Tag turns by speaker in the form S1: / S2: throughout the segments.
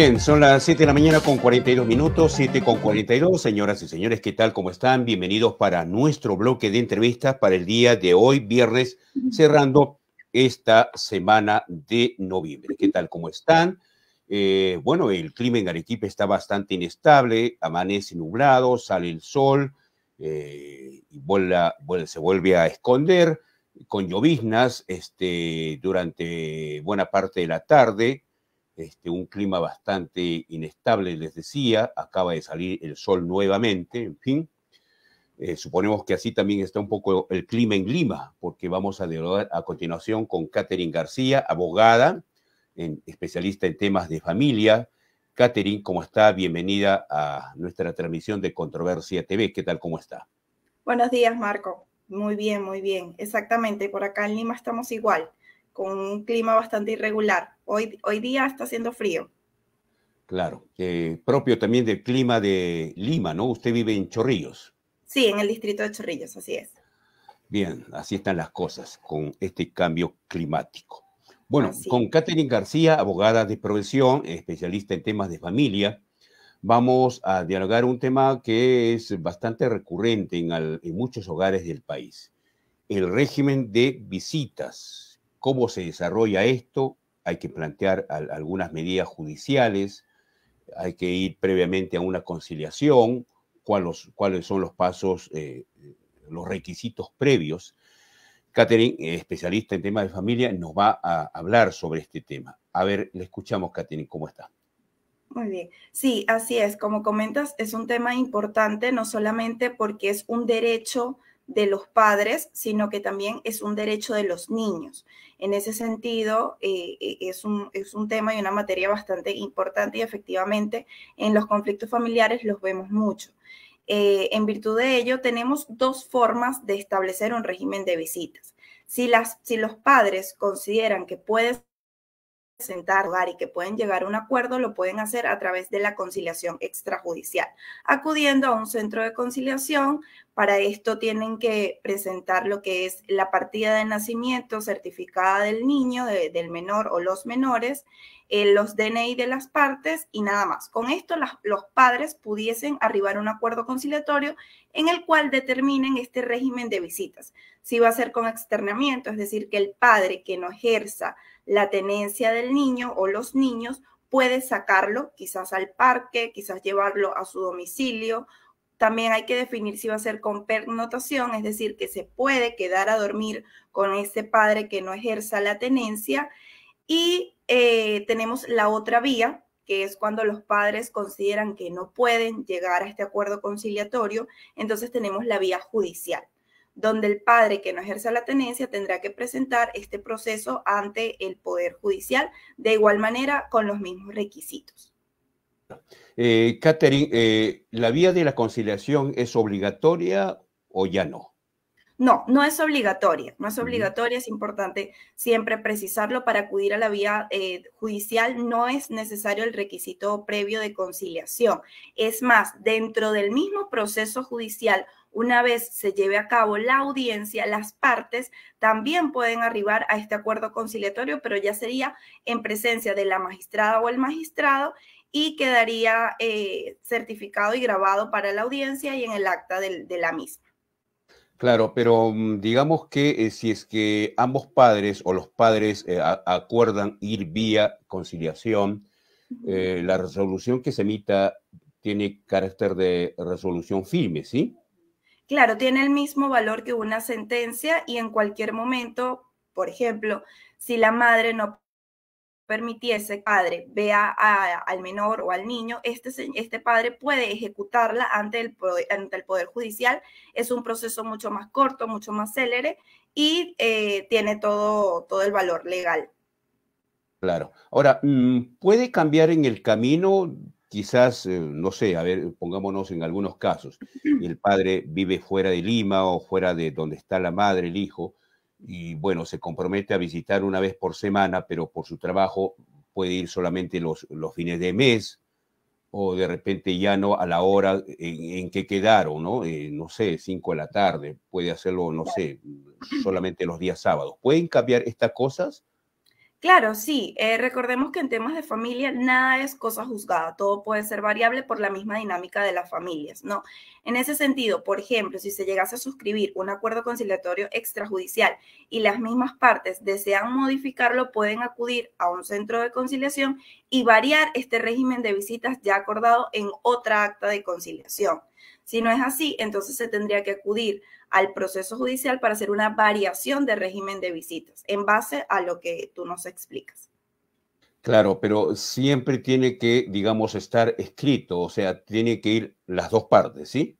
S1: Bien, son las 7 de la mañana con 42 minutos, 7 con 42. Señoras y señores, ¿qué tal? ¿Cómo están? Bienvenidos para nuestro bloque de entrevistas para el día de hoy, viernes, cerrando esta semana de noviembre. ¿Qué tal? ¿Cómo están? Eh, bueno, el clima en Arequipa está bastante inestable, amanece nublado, sale el sol, eh, y se vuelve a esconder con lloviznas este, durante buena parte de la tarde, este, un clima bastante inestable, les decía, acaba de salir el sol nuevamente, en fin. Eh, suponemos que así también está un poco el clima en Lima, porque vamos a dialogar a continuación con Catherine García, abogada, especialista en temas de familia. Catherine, ¿cómo está? Bienvenida a nuestra transmisión de Controversia TV. ¿Qué tal? ¿Cómo está?
S2: Buenos días, Marco. Muy bien, muy bien. Exactamente, por acá en Lima estamos igual, con un clima bastante irregular. Hoy, día está haciendo frío.
S1: Claro, propio también del clima de Lima, ¿no? Usted vive en Chorrillos.
S2: Sí, en el distrito de Chorrillos, así es.
S1: Bien, así están las cosas con este cambio climático. Bueno, con Catherine García, abogada de profesión, especialista en temas de familia, vamos a dialogar un tema que es bastante recurrente en, en, muchos hogares del país, el régimen de visitas, cómo se desarrolla esto hay que plantear algunas medidas judiciales, hay que ir previamente a una conciliación, cuáles, cuáles son los pasos, eh, los requisitos previos. Catherine, eh, especialista en temas de familia, nos va a hablar sobre este tema. A ver, le escuchamos, Catherine, ¿cómo está?
S2: Muy bien. Sí, así es. Como comentas, es un tema importante, no solamente porque es un derecho de los padres, sino que también es un derecho de los niños. En ese sentido, eh, eh, es, un, tema y una materia bastante importante y efectivamente en los conflictos familiares los vemos mucho. Eh, en virtud de ello, tenemos dos formas de establecer un régimen de visitas. Si, las, si los padres consideran que puede sentar y que pueden llegar a un acuerdo lo pueden hacer a través de la conciliación extrajudicial, acudiendo a un centro de conciliación. Para esto tienen que presentar lo que es la partida de nacimiento certificada del niño, del menor o los menores, eh, los DNI de las partes y nada más. Con esto los padres pudiesen arribar a un acuerdo conciliatorio en el cual determinen este régimen de visitas. Si va a ser con externamiento, es decir, que el padre que no ejerza la tenencia del niño o los niños, puede sacarlo quizás al parque, quizás llevarlo a su domicilio. También hay que definir si va a ser con pernotación, es decir, que se puede quedar a dormir con ese padre que no ejerza la tenencia. Y eh, tenemos la otra vía, que es cuando los padres consideran que no pueden llegar a este acuerdo conciliatorio, entonces tenemos la vía judicial donde el padre que no ejerza la tenencia tendrá que presentar este proceso ante el Poder Judicial, de igual manera con los mismos requisitos.
S1: Catherine, eh, eh, ¿la vía de la conciliación es obligatoria o ya no?
S2: No, no es obligatoria, no es obligatoria, es importante siempre precisarlo para acudir a la vía eh, judicial, no es necesario el requisito previo de conciliación. Es más, dentro del mismo proceso judicial una vez se lleve a cabo la audiencia, las partes también pueden arribar a este acuerdo conciliatorio, pero ya sería en presencia de la magistrada o el magistrado y quedaría eh, certificado y grabado para la audiencia y en el acta de, la misma.
S1: Claro, pero mm, digamos que eh, si es que ambos padres o los padres eh, acuerdan ir vía conciliación, la resolución que se emita tiene carácter de resolución firme, ¿sí?
S2: claro, tiene el mismo valor que una sentencia y en cualquier momento, por ejemplo, si la madre no permitiese que el padre vea al menor o al niño, este, este padre puede ejecutarla ante el, ante el Poder Judicial. Es un proceso mucho más corto, mucho más célere y eh, tiene todo, todo el valor legal.
S1: Claro. Ahora, mm, ¿puede cambiar en el camino? quizás, eh, no sé, a ver, pongámonos en algunos casos, el padre vive fuera de Lima o fuera de donde está la madre, el hijo, y bueno, se compromete a visitar una vez por semana, pero por su trabajo puede ir solamente los, fines de mes o de repente ya no a la hora en, que quedaron, ¿no? Eh, no sé, cinco de la tarde, puede hacerlo, no sé, solamente los días sábados. ¿Pueden cambiar estas cosas?
S2: Claro, sí. Eh, recordemos que en temas de familia nada es cosa juzgada, todo puede ser variable por la misma dinámica de las familias, ¿no? En ese sentido, por ejemplo, si se llegase a suscribir un acuerdo conciliatorio extrajudicial y las mismas partes desean modificarlo, pueden acudir a un centro de conciliación y variar este régimen de visitas ya acordado en otra acta de conciliación. Si no es así, entonces se tendría que acudir al proceso judicial para hacer una variación de régimen de visitas en base a lo que tú nos explicas.
S1: Claro, pero siempre tiene que, digamos, estar escrito, o sea, tiene que ir las dos partes, ¿sí?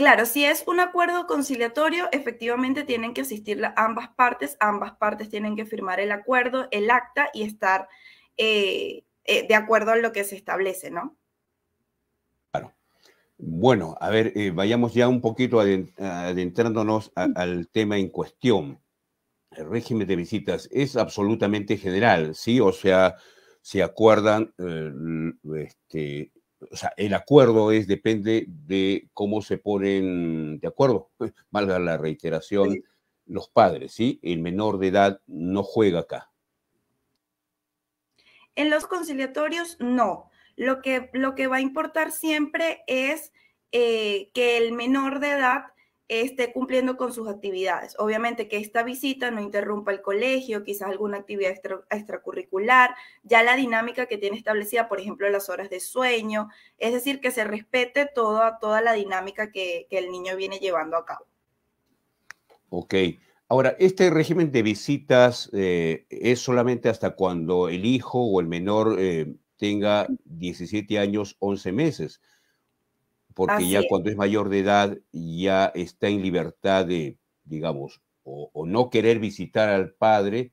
S2: Claro, si es un acuerdo conciliatorio, efectivamente tienen que asistir ambas partes, ambas partes tienen que firmar el acuerdo, el acta y estar eh, eh, de acuerdo a lo que se establece, ¿no?
S1: Claro. Bueno, a ver, eh, vayamos ya un poquito adentrándonos mm. al tema en cuestión. El régimen de visitas es absolutamente general, ¿sí? O sea, se acuerdan este, o sea, el acuerdo es, depende de cómo se ponen de acuerdo, valga la reiteración, los padres, ¿sí? El menor de edad no juega acá.
S2: En los conciliatorios, no. Lo que, lo que va a importar siempre es eh, que el menor de edad esté cumpliendo con sus actividades. Obviamente que esta visita no interrumpa el colegio, quizás alguna actividad extracurricular, ya la dinámica que tiene establecida, por ejemplo, las horas de sueño, es decir, que se respete toda, toda la dinámica que, el niño viene llevando a cabo.
S1: Ok. Ahora, este régimen de visitas eh, es solamente hasta cuando el hijo o el menor eh, tenga 17 años, 11 meses porque ya cuando es mayor de edad ya está en libertad de, digamos, o, no querer visitar al padre,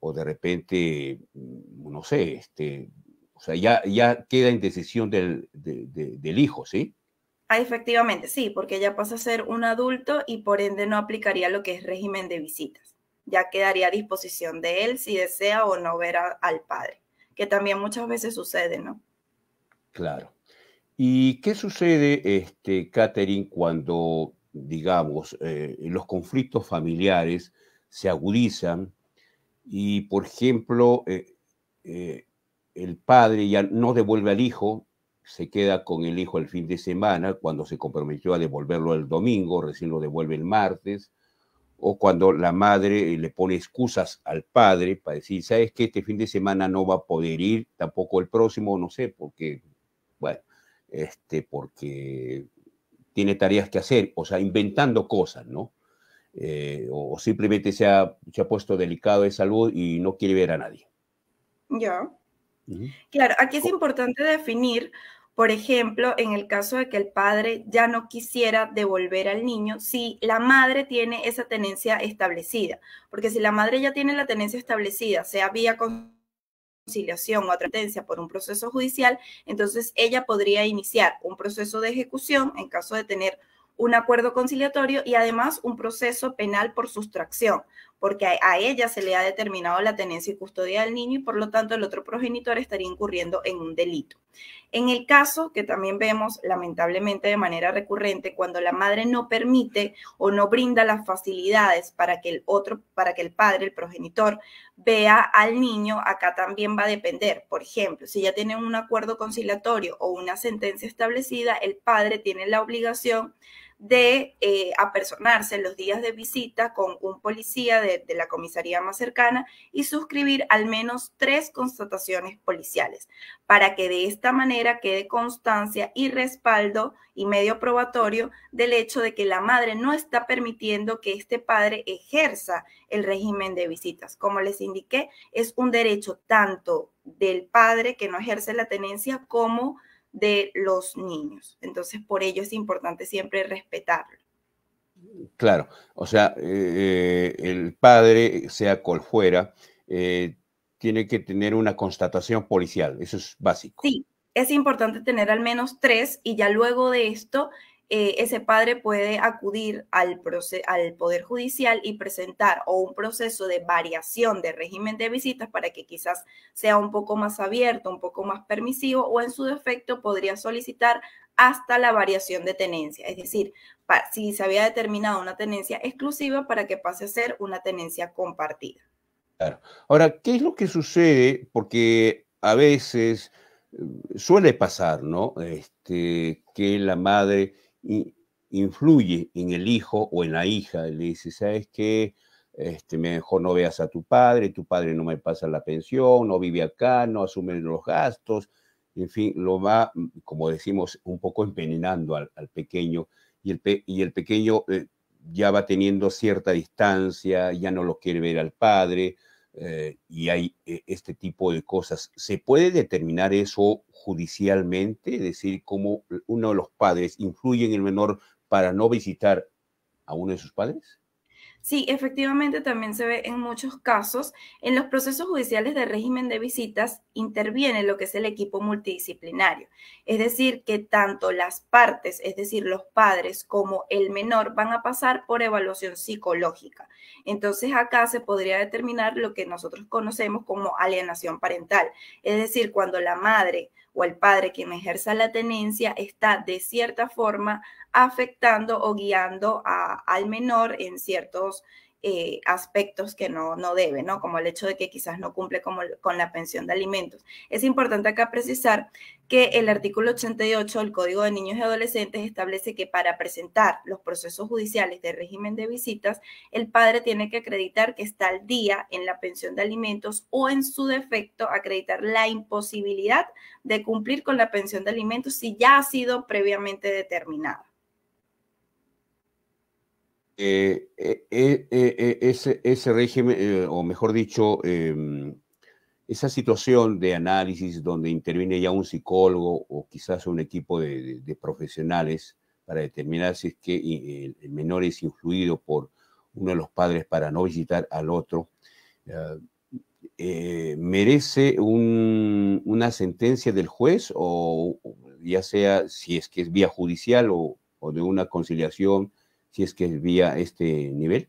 S1: o de repente, mm, no sé, este, o sea, ya, ya queda en decisión del, hijo, ¿sí?
S2: Ah, efectivamente, sí, porque ya pasa a ser un adulto y por ende no aplicaría lo que es régimen de visitas. Ya quedaría a disposición de él si desea o no ver al padre, que también muchas veces sucede, ¿no?
S1: Claro. ¿Y qué sucede, este, Catherine, cuando, digamos, eh, los conflictos familiares se agudizan y, por ejemplo, eh, eh, el padre ya no devuelve al hijo, se queda con el hijo el fin de semana, cuando se comprometió a devolverlo el domingo, recién lo devuelve el martes, o cuando la madre le pone excusas al padre para decir, sabes que este fin de semana no va a poder ir, tampoco el próximo, no sé, porque, bueno este, porque tiene tareas que hacer, o sea, inventando cosas, ¿no? Eh, o, simplemente se ha, se ha, puesto delicado de salud y no quiere ver a nadie.
S2: Ya. Claro, aquí es importante definir, por ejemplo, en el caso de que el padre ya no quisiera devolver al niño, si la madre tiene esa tenencia establecida, porque si la madre ya tiene la tenencia establecida, se había con conciliación o otra por un proceso judicial, entonces ella podría iniciar un proceso de ejecución en caso de tener un acuerdo conciliatorio y además un proceso penal por sustracción, porque a, ella se le ha determinado la tenencia y custodia del niño y por lo tanto el otro progenitor estaría incurriendo en un delito. En el caso que también vemos lamentablemente de manera recurrente, cuando la madre no permite o no brinda las facilidades para que el otro, para que el padre, el progenitor, vea al niño, acá también va a depender. Por ejemplo, si ya tienen un acuerdo conciliatorio o una sentencia establecida, el padre tiene la obligación de eh, apersonarse los días de visita con un policía de, de, la comisaría más cercana y suscribir al menos tres constataciones policiales para que de esta manera quede constancia y respaldo y medio probatorio del hecho de que la madre no está permitiendo que este padre ejerza el régimen de visitas. Como les indiqué, es un derecho tanto del padre que no ejerce la tenencia como de los niños. Entonces, por ello es importante siempre respetarlo.
S1: Claro, o sea, eh, eh, el padre, sea cual fuera, eh, tiene que tener una constatación policial, eso es básico.
S2: Sí, es importante tener al menos tres y ya luego de esto eh, ese padre puede acudir al, al Poder Judicial y presentar o un proceso de variación de régimen de visitas para que quizás sea un poco más abierto, un poco más permisivo o en su defecto podría solicitar hasta la variación de tenencia, es decir, si se había determinado una tenencia exclusiva para que pase a ser una tenencia compartida.
S1: Claro. Ahora, ¿qué es lo que sucede? Porque a veces eh, suele pasar, ¿no? Este, que la madre influye en el hijo o en la hija. Le dice, ¿sabes qué? Este, mejor no veas a tu padre, tu padre no me pasa la pensión, no vive acá, no asume los gastos, en fin, lo va, como decimos, un poco envenenando al, pequeño y el, pequeño eh, ya va teniendo cierta distancia, ya no lo quiere ver al padre, eh, y hay eh, este tipo de cosas. ¿Se puede determinar eso judicialmente? Es decir, cómo uno de los padres influye en el menor para no visitar a uno de sus padres?
S2: Sí, efectivamente también se ve en muchos casos. En los procesos judiciales de régimen de visitas interviene lo que es el equipo multidisciplinario. Es decir, que tanto las partes, es decir, los padres como el menor van a pasar por evaluación psicológica. Entonces acá se podría determinar lo que nosotros conocemos como alienación parental. Es decir, cuando la madre o el padre que me ejerza la tenencia está de cierta forma afectando o guiando al menor en ciertos eh, aspectos que no, no debe, ¿no? Como el hecho de que quizás no cumple con la pensión de alimentos. Es importante acá precisar que el artículo 88 del Código de Niños y Adolescentes establece que para presentar los procesos judiciales de régimen de visitas, el padre tiene que acreditar que está al día en la pensión de alimentos o en su defecto acreditar la imposibilidad de cumplir con la pensión de alimentos si ya ha sido previamente determinada.
S1: Eh, eh, eh, ese, régimen, o mejor dicho, em, esa situación de análisis donde interviene ya un psicólogo o quizás un equipo de, profesionales para determinar si es que el menor es influido por uno de los padres para no visitar al otro, ah, ¿merece una sentencia del juez o ya sea si es que es vía judicial o de una conciliación? si es que es vía este nivel?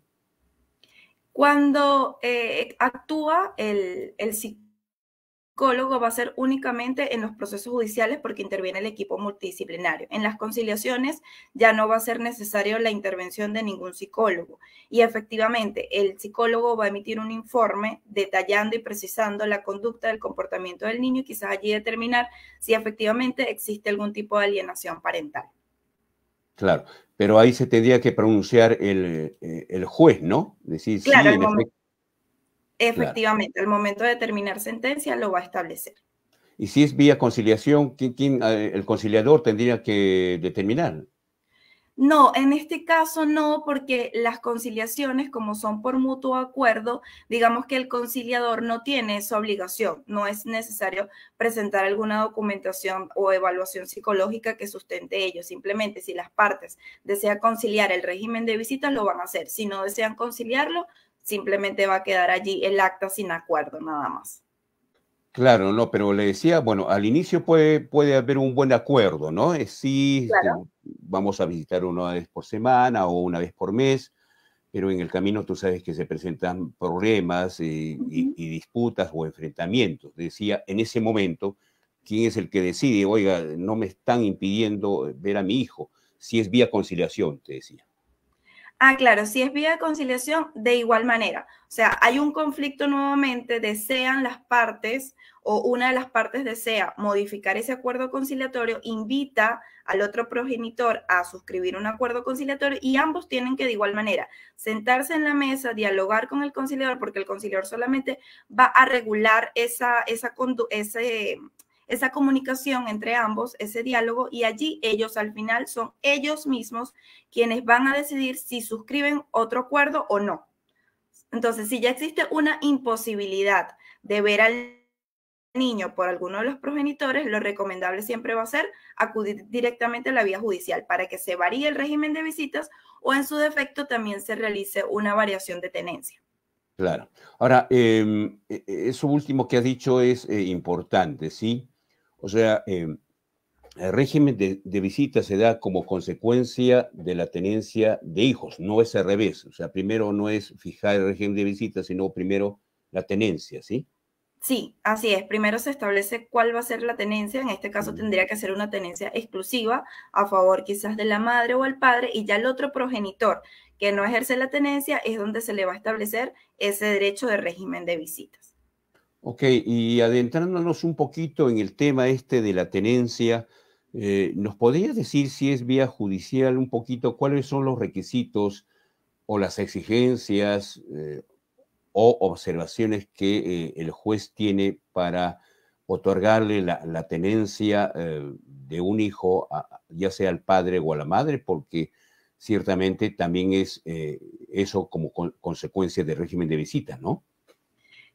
S2: Cuando eh, actúa el, psicólogo va a ser únicamente en los procesos judiciales porque interviene el equipo multidisciplinario. En las conciliaciones ya no va a ser necesario la intervención de ningún psicólogo. Y efectivamente, el psicólogo va a emitir un informe detallando y precisando la conducta del comportamiento del niño y quizás allí determinar si efectivamente existe algún tipo de alienación parental.
S1: Claro, pero ahí se tendría que pronunciar el, eh, juez, ¿no? Decir, claro,
S2: efectivamente, el al momento de terminar sentencia lo va a establecer.
S1: Y si es vía conciliación, quién eh, el conciliador tendría que determinar?
S2: No, en este caso no, porque las conciliaciones, como son por mutuo acuerdo, digamos que el conciliador no tiene esa obligación, no es necesario presentar alguna documentación o evaluación psicológica que sustente ello. Simplemente si las partes desean conciliar el régimen de visitas, lo van a hacer. Si no desean conciliarlo, simplemente va a quedar allí el acta sin acuerdo, nada más.
S1: Claro, no, pero le decía, bueno, al inicio puede, puede haber un buen acuerdo, ¿no? Es si este, vamos a visitar una vez por semana o una vez por mes, pero en el camino tú sabes que se presentan problemas y disputas o enfrentamientos. Decía, en ese momento, ¿quién es el que decide? Oiga, no me están impidiendo ver a mi hijo, si es vía conciliación, te decía.
S2: Ah, claro, si es vía de conciliación, de igual manera. O sea, hay un conflicto nuevamente, desean las partes o una de las partes desea modificar ese acuerdo conciliatorio, invita al otro progenitor a suscribir un acuerdo conciliatorio y ambos tienen que de igual manera sentarse en la mesa, dialogar con el conciliador, porque el conciliador solamente va a regular esa, esa, ese, esa comunicación entre ambos, ese diálogo, y allí ellos al final son ellos mismos quienes van a decidir si suscriben otro acuerdo o no. Entonces, si ya existe una imposibilidad de ver al niño por alguno de los progenitores, lo recomendable siempre va a ser acudir directamente a la vía judicial para que se varíe el régimen de visitas o en su defecto también se realice una variación de tenencia.
S1: Claro. Ahora, em, e, e, eso último que ha dicho es eh, importante, ¿sí? O sea, eh, el régimen de, de, visita se da como consecuencia de la tenencia de hijos, no es al revés. O sea, primero no es fijar el régimen de visita, sino primero la tenencia, ¿sí?
S2: Sí, así es. Primero se establece cuál va a ser la tenencia. En este caso tendría que ser una tenencia exclusiva a favor quizás de la madre o el padre y ya el otro progenitor que no ejerce la tenencia es donde se le va a establecer ese derecho de régimen de visitas.
S1: Ok, y adentrándonos un poquito en el tema este de la tenencia, eh, ¿nos podría decir si es vía judicial un poquito cuáles son los requisitos o las exigencias eh, o observaciones que eh, el juez tiene para otorgarle la, tenencia de un hijo, ya sea al padre o a la madre? Porque ciertamente también es eso como consecuencia del régimen de visita, ¿no?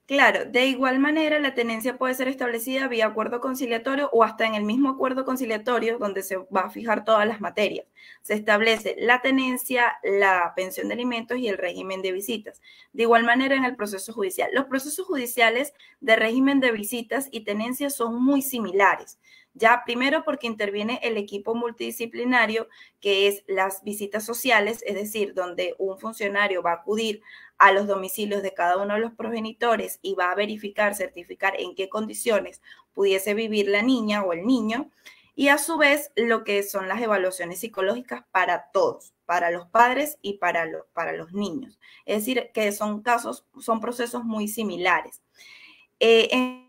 S2: Claro, de igual manera la tenencia puede ser establecida vía acuerdo conciliatorio o hasta en el mismo acuerdo conciliatorio donde se va a fijar todas las materias. Se establece la tenencia, la pensión de alimentos y el régimen de visitas. De igual manera en el proceso judicial. Los procesos judiciales de régimen de visitas y tenencia son muy similares. Ya primero porque interviene el equipo multidisciplinario, que es las visitas sociales, es decir, donde un funcionario va a acudir a los domicilios de cada uno de los progenitores y va a verificar, certificar en qué condiciones pudiese vivir la niña o el niño y a su vez lo que son las evaluaciones psicológicas para todos, para los padres y para, los, para los niños. Es decir, que son casos, son procesos muy similares. Eh, en,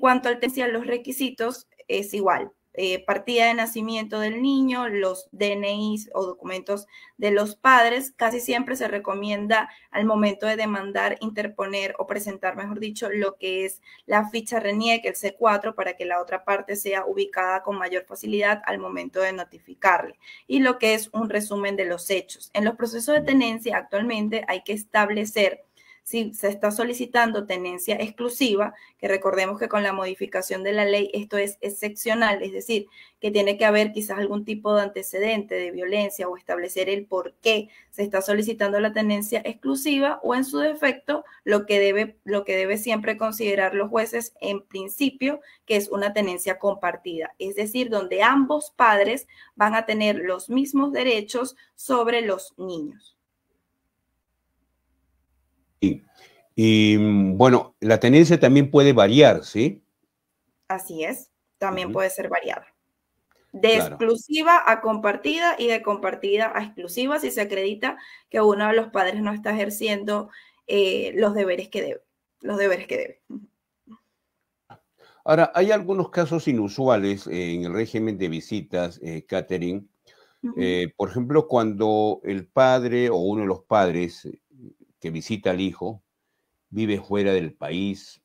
S2: cuanto al tema de los requisitos, es igual. Eh, partida de nacimiento del niño, los DNIs o documentos de los padres, casi siempre se recomienda al momento de demandar, interponer o presentar, mejor dicho, lo que es la ficha RENIEC, el C4, para que la otra parte sea ubicada con mayor facilidad al momento de notificarle. Y lo que es un resumen de los hechos. En los procesos de tenencia actualmente hay que establecer si se está solicitando tenencia exclusiva, que recordemos que con la modificación de la ley esto es excepcional, es decir, que tiene que haber quizás algún tipo de antecedente de violencia o establecer el por qué se está solicitando la tenencia exclusiva o en su defecto lo que debe, lo que debe siempre considerar los jueces en principio, que es una tenencia compartida, es decir, donde ambos padres van a tener los mismos derechos sobre los niños.
S1: Y bueno, la tenencia también puede variar, ¿sí?
S2: Así es, también puede ser variada. De exclusiva a compartida y de compartida a exclusiva si se acredita que uno de los padres no está ejerciendo eh, los deberes que debe. Los deberes que debe.
S1: Ahora, hay algunos casos inusuales eh, en el régimen de visitas, eh, Catherine. por ejemplo, cuando el padre o uno de los padres que visita al hijo vive fuera del país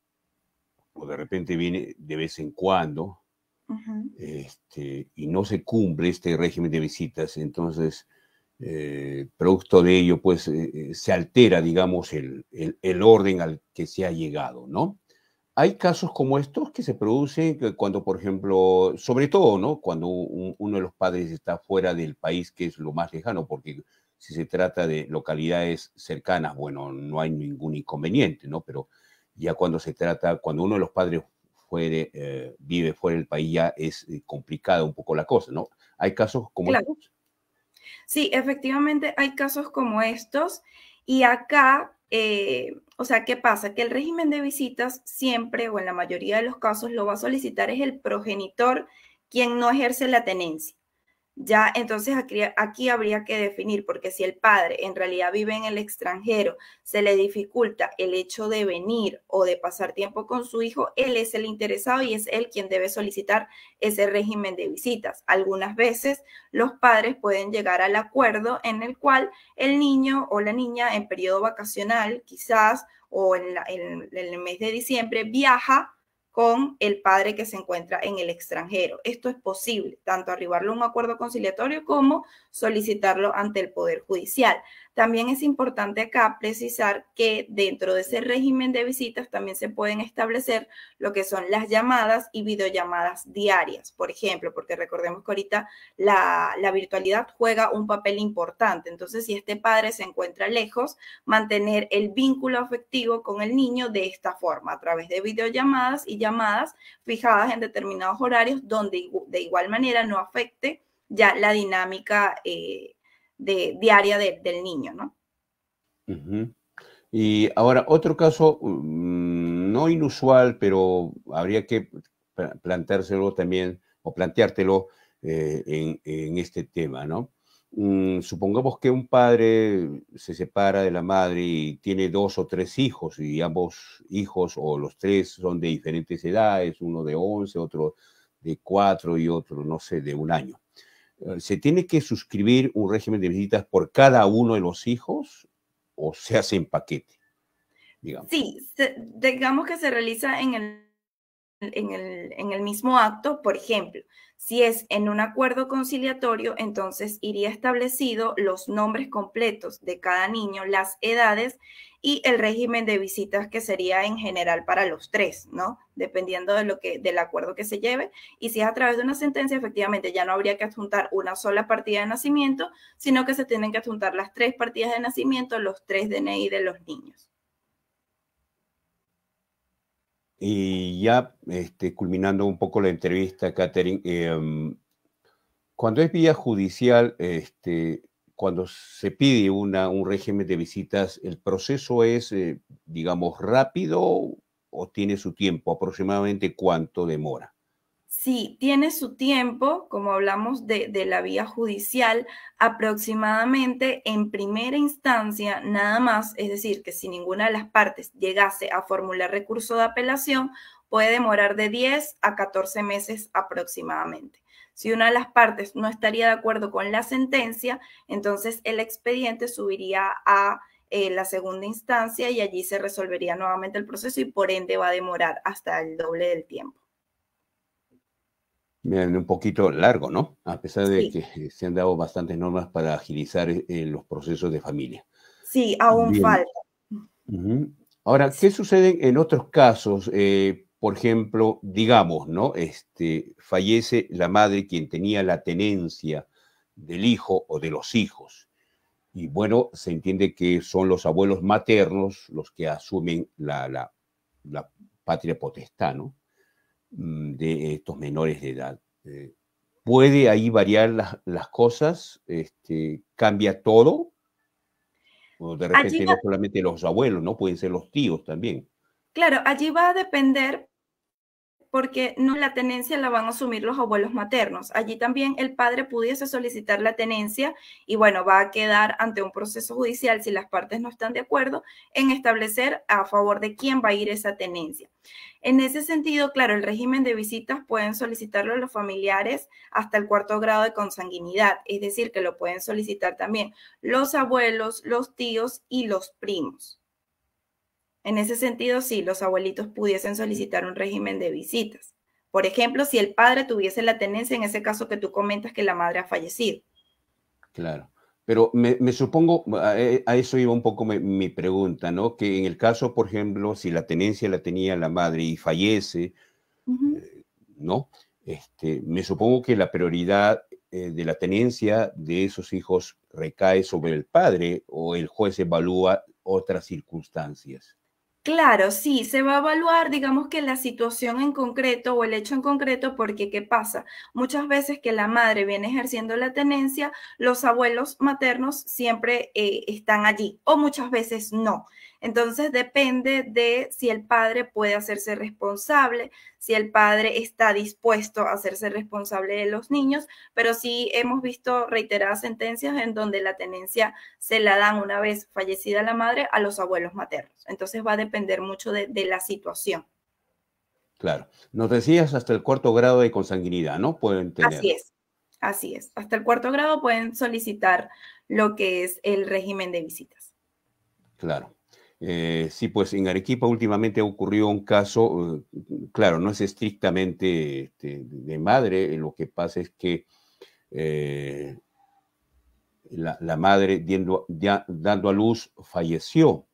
S1: o de repente viene de vez en cuando este, y no se cumple este régimen de visitas, entonces, eh, producto de ello, pues eh, se altera, digamos, el, orden al que se ha llegado, ¿no? Hay casos como estos que se producen cuando, por ejemplo, sobre todo, ¿no? Cuando uno de los padres está fuera del país, que es lo más lejano, porque si se trata de localidades cercanas, bueno, no hay ningún inconveniente, ¿no? Pero ya cuando se trata, cuando uno de los padres fuere, eh, vive fuera del país, ya es eh, complicada un poco la cosa, ¿no? Hay casos como estos.
S2: Sí, efectivamente hay casos como estos y acá, eh, o sea, ¿qué pasa? Que el régimen de visitas siempre o en la mayoría de los casos lo va a solicitar es el progenitor quien no ejerce la tenencia ya entonces aquí, habría que definir, porque si el padre en realidad vive en el extranjero, se le dificulta el hecho de venir o de pasar tiempo con su hijo, él es el interesado y es él quien debe solicitar ese régimen de visitas. Algunas veces los padres pueden llegar al acuerdo en el cual el niño o la niña en periodo vacacional, quizás, o en, en el mes de diciembre, viaja con el padre que se encuentra en el extranjero. Esto es posible, tanto arribarlo a un acuerdo conciliatorio como solicitarlo ante el Poder Judicial. También es importante acá precisar que dentro de ese régimen de visitas también se pueden establecer lo que son las llamadas y videollamadas diarias, por ejemplo, porque recordemos que ahorita la, virtualidad juega un papel importante. Entonces, si este padre se encuentra lejos, mantener el vínculo afectivo con el niño de esta forma, a través de videollamadas y llamadas fijadas en determinados horarios donde de igual manera no afecte ya la dinámica. Eh, de, diaria del niño, ¿no?
S1: Y ahora, otro caso mm, no inusual, pero habría que planteárselo también o planteártelo eh, en, este tema, ¿no? Mm, supongamos que un padre se separa de la madre y tiene dos o tres hijos y ambos hijos o los tres son de diferentes edades, uno de once otro de cuatro y otro, no sé, de un año. Eh, ¿Se tiene que suscribir un régimen de visitas por cada uno de los hijos o se hace en paquete? Digamos. Sí,
S2: digamos que se realiza en el en el, mismo acto, por ejemplo, si es en un acuerdo conciliatorio, entonces iría establecido los nombres completos de cada niño, las edades y el régimen de visitas que sería en general para los tres, ¿no? Dependiendo de lo que, del acuerdo que se lleve. Y si es a través de una sentencia, efectivamente ya no habría que adjuntar una sola partida de nacimiento, sino que se tienen que adjuntar las tres partidas de nacimiento, los tres DNI de los niños.
S1: Y ya este, culminando un poco la entrevista, Catherine, em, cuando es vía judicial, este, cuando se pide un régimen de visitas, ¿el proceso es, eh, digamos, rápido o tiene su tiempo? ¿Aproximadamente cuánto demora?
S2: Si tiene su tiempo, como hablamos de, la vía judicial, aproximadamente en primera instancia, nada más, es decir, que si ninguna de las partes llegase a formular recurso de apelación, puede demorar de 10 a 14 meses aproximadamente. Si una de las partes no estaría de acuerdo con la sentencia, entonces el expediente subiría a eh, la segunda instancia y allí se resolvería nuevamente el proceso y por ende va a demorar hasta el doble del tiempo
S1: un poquito largo, ¿no? A pesar de que se han dado bastantes normas para agilizar eh, eh, los procesos de familia.
S2: Sí, aún falta.
S1: Ahora, ¿qué sucede en otros casos? Eh, por ejemplo, digamos, ¿no? Este, fallece la madre quien tenía la tenencia del hijo o de los hijos. Y bueno, se entiende que son los abuelos maternos los que asumen la, la patria potestad, ¿no? Mm, de estos menores de edad. Eh, puede ahí variar las, cosas, este, cambia todo. de repente no solamente los abuelos, ¿no? Pueden ser los tíos también.
S2: Claro, allí va a depender porque no la tenencia la van a asumir los abuelos maternos. Allí también el padre pudiese solicitar la tenencia y bueno, va a quedar ante un proceso judicial si las partes no están de acuerdo en establecer a favor de quién va a ir esa tenencia. En ese sentido, claro, el régimen de visitas pueden solicitarlo los familiares hasta el cuarto grado de consanguinidad, es decir, que lo pueden solicitar también los abuelos, los tíos y los primos. En ese sentido, sí, los abuelitos pudiesen solicitar un régimen de visitas. Por ejemplo, si el padre tuviese la tenencia en ese caso que tú comentas que la madre ha fallecido.
S1: Claro. Pero me, supongo, eh, a, eso iba un poco mi, pregunta, ¿no? Que en el caso, por ejemplo, si la tenencia la tenía la madre y fallece, eh, ¿no? Este, me supongo que la prioridad eh, de la tenencia de esos hijos recae sobre el padre o el juez evalúa otras circunstancias.
S2: Claro, sí, se va a evaluar, digamos que la situación en concreto o el hecho en concreto, porque ¿qué pasa? Muchas veces que la madre viene ejerciendo la tenencia, los abuelos maternos siempre eh, están allí o muchas veces no. Entonces depende de si el padre puede hacerse responsable, si el padre está dispuesto a hacerse responsable de los niños, pero sí hemos visto reiteradas sentencias en donde la tenencia se la dan una vez fallecida la madre a los abuelos maternos. Entonces va a depender mucho de, la situación.
S1: Claro. Nos decías hasta el cuarto grado de consanguinidad, ¿no? Pueden tener. Así es,
S2: así es. Hasta el cuarto grado pueden solicitar lo que es el régimen de visitas.
S1: Claro. Eh, sí, pues en Arequipa últimamente ocurrió un caso, eh, claro, no es estrictamente este, de madre, lo que pasa es que eh, la, madre dando a luz falleció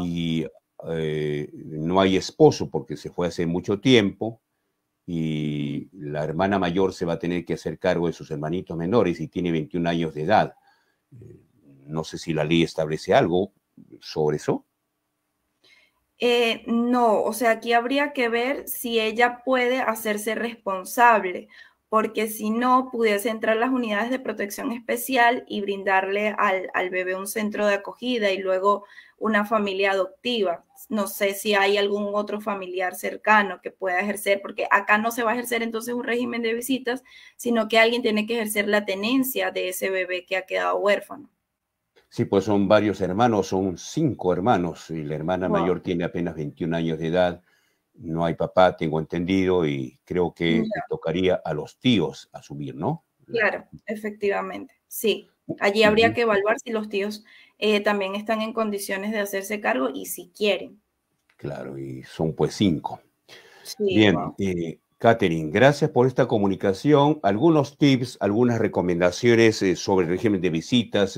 S1: y no hay esposo porque se fue hace mucho tiempo y la hermana mayor se va a tener que hacer cargo de sus hermanitos menores y tiene 21 años de edad. No sé si la ley establece algo, sobre eso?
S2: Eh, no, o sea, aquí habría que ver si ella puede hacerse responsable, porque si no, pudiese entrar las unidades de protección especial y brindarle al, al bebé un centro de acogida y luego una familia adoptiva. No sé si hay algún otro familiar cercano que pueda ejercer, porque acá no se va a ejercer entonces un régimen de visitas, sino que alguien tiene que ejercer la tenencia de ese bebé que ha quedado huérfano.
S1: Sí, pues son varios hermanos, son cinco hermanos, y la hermana mayor tiene apenas 21 años de edad, no hay papá, tengo entendido, y creo que tocaría a los tíos asumir, ¿no?
S2: Claro, efectivamente, sí. Allí habría que evaluar si los tíos eh, también están en condiciones de hacerse cargo y si quieren.
S1: Claro, y son pues cinco. Bien, eh, Katherine, gracias por esta comunicación. Algunos tips, algunas recomendaciones eh, sobre el régimen de visitas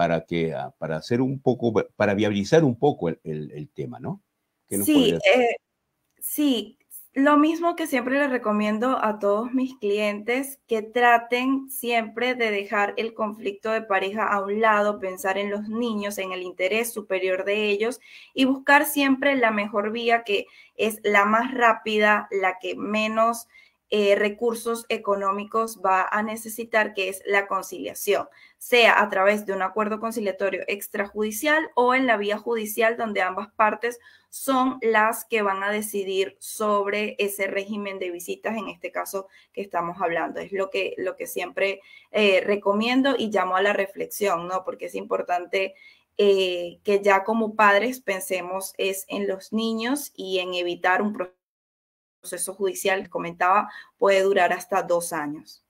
S1: para, que, ah, para hacer un poco, para viabilizar un poco el, tema, ¿no? sí,
S2: eh, sí, lo mismo que siempre le recomiendo a todos mis clientes, que traten siempre de dejar el conflicto de pareja a un lado, pensar en los niños, en el interés superior de ellos y buscar siempre la mejor vía que es la más rápida, la que menos eh, recursos económicos va a necesitar, que es la conciliación, sea a través de un acuerdo conciliatorio extrajudicial o en la vía judicial, donde ambas partes son las que van a decidir sobre ese régimen de visitas, en este caso que estamos hablando. Es lo que, lo que siempre eh, recomiendo y llamo a la reflexión, ¿no? Porque es importante eh, que ya como padres pensemos es en los niños y en evitar un proceso proceso judicial, comentaba, puede durar hasta dos años.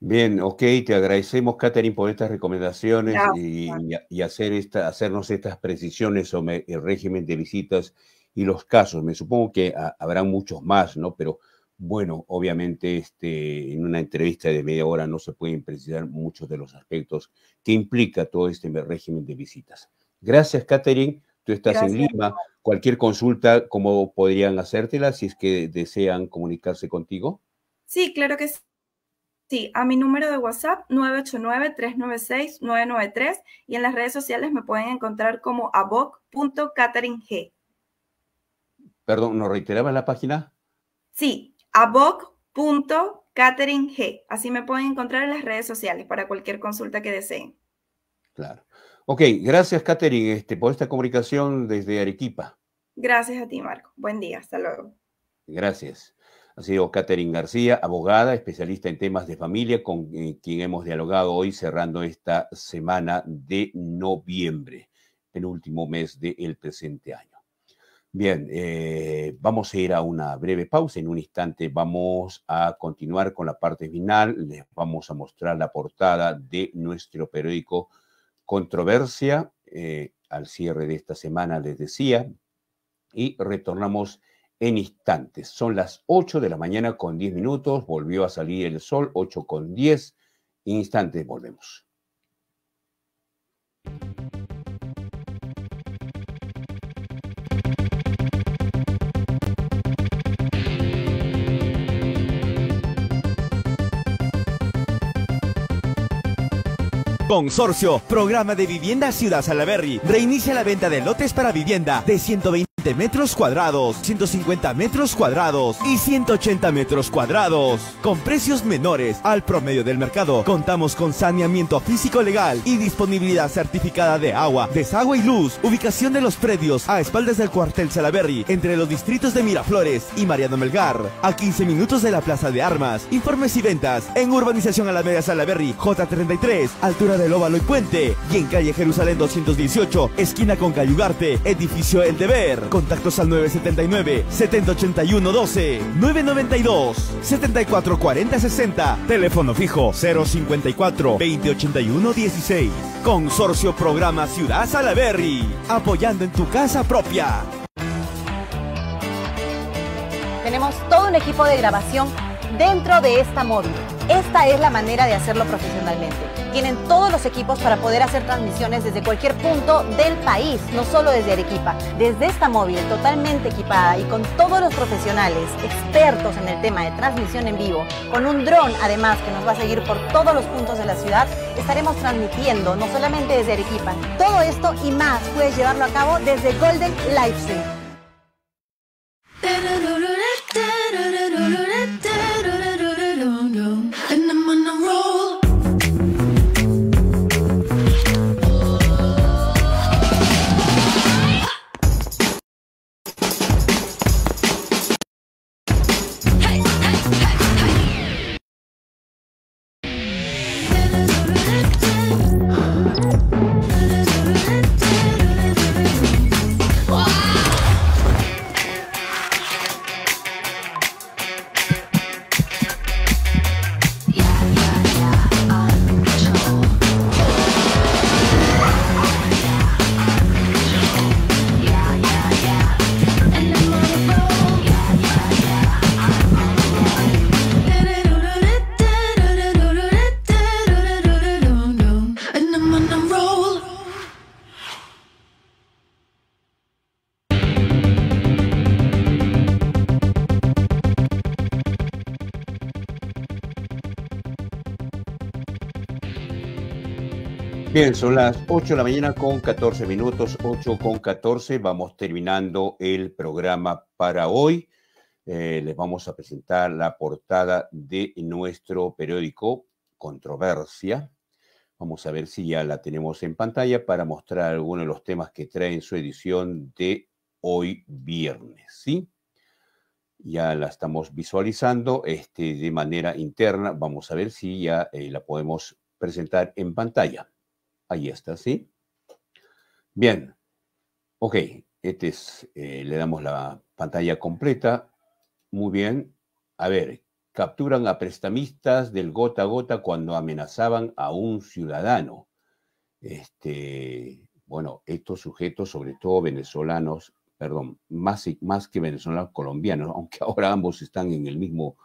S1: Bien, ok, te agradecemos, Catherine, por estas recomendaciones y, hacer esta, hacernos estas precisiones sobre el régimen de visitas y los casos. Me supongo que habrá muchos más, ¿no? Pero bueno, obviamente este, en una entrevista de media hora no se pueden precisar muchos de los aspectos que implica todo este régimen de visitas. Gracias, Catherine. Tú estás en Lima cualquier consulta, ¿cómo podrían hacértela si es que desean comunicarse contigo?
S2: Sí, claro que sí. Sí, a mi número de WhatsApp 989-396-993 y en las redes sociales me pueden encontrar como aboc.catering.g.
S1: Perdón, ¿nos reiteraba la página?
S2: Sí, aboc.catering.g. Así me pueden encontrar en las redes sociales para cualquier consulta que deseen.
S1: Claro. Ok, gracias Catering este, por esta comunicación desde Arequipa.
S2: Gracias a ti, Marco. Buen día. Hasta luego.
S1: Gracias. Ha sido Catherine García, abogada, especialista en temas de familia, con eh, quien hemos dialogado hoy cerrando esta semana de noviembre, el último mes del presente año. Bien, eh, vamos a ir a una breve pausa. En un instante vamos a continuar con la parte final. Les vamos a mostrar la portada de nuestro periódico Controversia. Eh, al cierre de esta semana les decía, y retornamos en instantes. Son las 8 de la mañana con 10 minutos, volvió a salir el sol, 8 con 10, instantes volvemos. Consorcio, programa de vivienda Ciudad Salaberry. Reinicia la venta de lotes para vivienda de 120 metros cuadrados, 150 metros cuadrados y 180 metros cuadrados. Con precios menores al promedio del mercado, contamos con saneamiento físico legal y disponibilidad certificada de agua, desagüe y luz. Ubicación de los predios a espaldas del cuartel Salaberry, entre los distritos de Miraflores y Mariano Melgar, a 15 minutos de la Plaza de Armas. Informes y ventas en Urbanización a Alameda Salaberry, J33, altura del Óvalo y Puente, y en calle Jerusalén 218, esquina con Cayugarte, edificio El Deber. Contactos al 979-7081-12, 992 60 teléfono fijo 054-2081-16. Consorcio Programa Ciudad Salaberry, apoyando en tu casa propia.
S2: Tenemos todo un equipo de grabación dentro de esta móvil esta es la manera de hacerlo profesionalmente. Tienen todos los equipos para poder hacer transmisiones desde cualquier punto del país, no solo desde Arequipa. Desde esta móvil totalmente equipada y con todos los profesionales expertos en el tema de transmisión en vivo, con un dron además que nos va a seguir por todos los puntos de la ciudad, estaremos transmitiendo no solamente desde Arequipa. Todo esto y más puedes llevarlo a cabo desde Golden Livestream.
S1: Bien, son las 8 de la mañana con 14 minutos, 8 con 14. Vamos terminando el programa para hoy. Eh, les vamos a presentar la portada de nuestro periódico Controversia. Vamos a ver si ya la tenemos en pantalla para mostrar algunos de los temas que trae en su edición de hoy viernes. ¿sí? Ya la estamos visualizando este, de manera interna. Vamos a ver si ya eh, la podemos presentar en pantalla. Ahí está, ¿sí? Bien. Ok, este es, eh, le damos la pantalla completa. Muy bien. A ver, capturan a prestamistas del gota a gota cuando amenazaban a un ciudadano. Este, bueno, estos sujetos, sobre todo venezolanos, perdón, más, más que venezolanos colombianos, aunque ahora ambos están en el mismo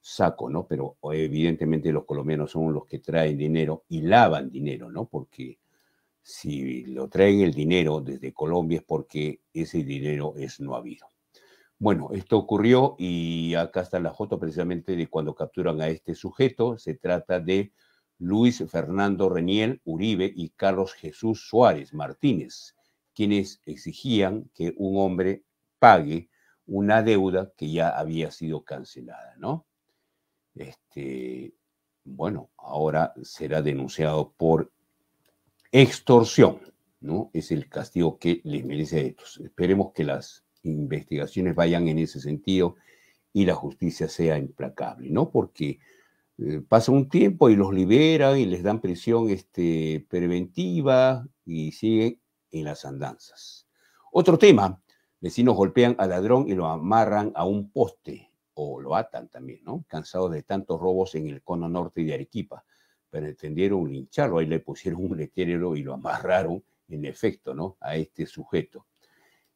S1: saco, ¿no? Pero evidentemente los colombianos son los que traen dinero y lavan dinero, ¿no? Porque si lo traen el dinero desde Colombia es porque ese dinero es no habido. Bueno, esto ocurrió y acá está la foto precisamente de cuando capturan a este sujeto. Se trata de Luis Fernando Reniel Uribe y Carlos Jesús Suárez Martínez, quienes exigían que un hombre pague una deuda que ya había sido cancelada, ¿no? este, bueno, ahora será denunciado por extorsión, ¿no? Es el castigo que les merece a estos. Esperemos que las investigaciones vayan en ese sentido y la justicia sea implacable, ¿no? Porque eh, pasa un tiempo y los liberan y les dan prisión este, preventiva y siguen en las andanzas. Otro tema, vecinos golpean al ladrón y lo amarran a un poste o lo atan también, ¿no? Cansados de tantos robos en el cono norte de Arequipa, pero entendieron lincharlo, ahí le pusieron un letrero y lo amarraron, en efecto, ¿no? A este sujeto.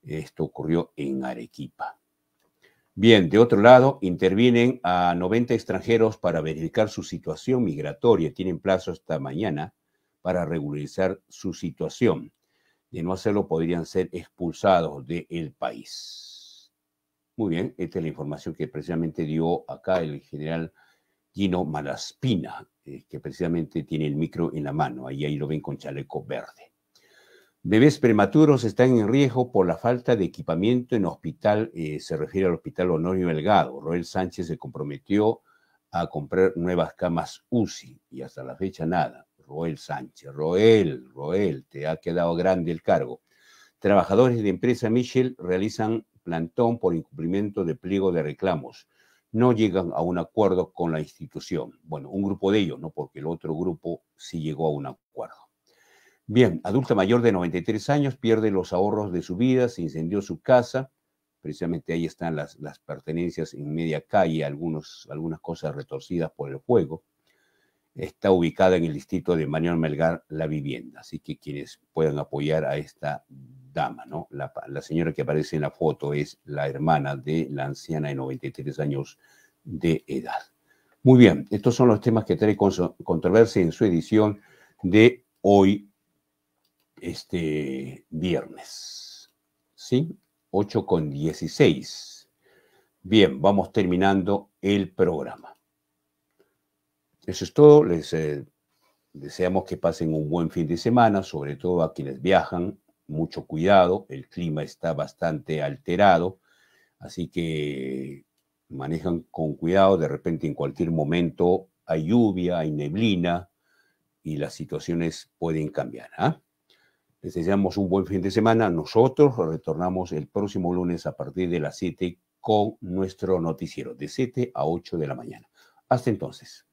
S1: Esto ocurrió en Arequipa. Bien, de otro lado, intervienen a 90 extranjeros para verificar su situación migratoria. Tienen plazo hasta mañana para regularizar su situación. De no hacerlo, podrían ser expulsados del país. Muy bien, esta es la información que precisamente dio acá el general Gino Malaspina, eh, que precisamente tiene el micro en la mano, ahí, ahí lo ven con chaleco verde. Bebés prematuros están en riesgo por la falta de equipamiento en hospital, eh, se refiere al hospital Honorio Delgado. Roel Sánchez se comprometió a comprar nuevas camas UCI y hasta la fecha nada. Roel Sánchez, Roel, Roel, te ha quedado grande el cargo. Trabajadores de empresa Michel realizan plantón por incumplimiento de pliego de reclamos. No llegan a un acuerdo con la institución. Bueno, un grupo de ellos, ¿no? Porque el otro grupo sí llegó a un acuerdo. Bien, adulta mayor de 93 años pierde los ahorros de su vida, se incendió su casa. Precisamente ahí están las, las pertenencias en media calle, algunos, algunas cosas retorcidas por el fuego está ubicada en el distrito de Manuel Melgar La Vivienda. Así que quienes puedan apoyar a esta dama, ¿no? La, señora que aparece en la foto es la hermana de la anciana de 93 años de edad. Muy bien, estos son los temas que trae controversia en su edición de hoy, este viernes. ¿Sí? 8 con 16. Bien, vamos terminando el programa. Eso es todo. Les eh, deseamos que pasen un buen fin de semana, sobre todo a quienes viajan. Mucho cuidado, el clima está bastante alterado, así que manejan con cuidado. De repente, en cualquier momento, hay lluvia, hay neblina y las situaciones pueden cambiar. ¿ah? Les deseamos un buen fin de semana. Nosotros retornamos el próximo lunes a partir de las 7 con nuestro noticiero, de 7 a 8 de la mañana. Hasta entonces.